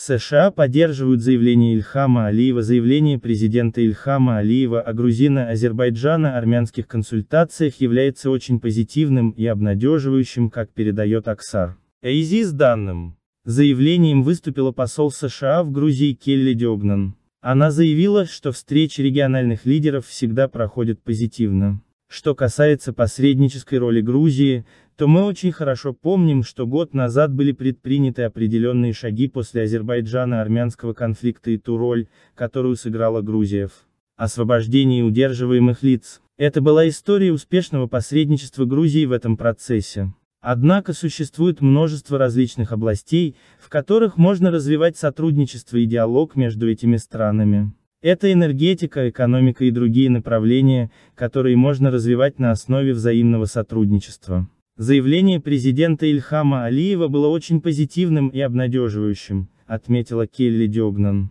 США поддерживают заявление Ильхама Алиева Заявление президента Ильхама Алиева о грузино-азербайджано-армянских консультациях является очень позитивным и обнадеживающим, как передает Аксар. АИЗИ с данным. Заявлением выступила посол США в Грузии Келли Дёбнан. Она заявила, что встречи региональных лидеров всегда проходят позитивно. Что касается посреднической роли Грузии, то мы очень хорошо помним, что год назад были предприняты определенные шаги после Азербайджана-армянского конфликта и ту роль, которую сыграла Грузия в освобождении удерживаемых лиц. Это была история успешного посредничества Грузии в этом процессе. Однако существует множество различных областей, в которых можно развивать сотрудничество и диалог между этими странами. Это энергетика, экономика и другие направления, которые можно развивать на основе взаимного сотрудничества. Заявление президента Ильхама Алиева было очень позитивным и обнадеживающим, отметила Келли Дёбнан.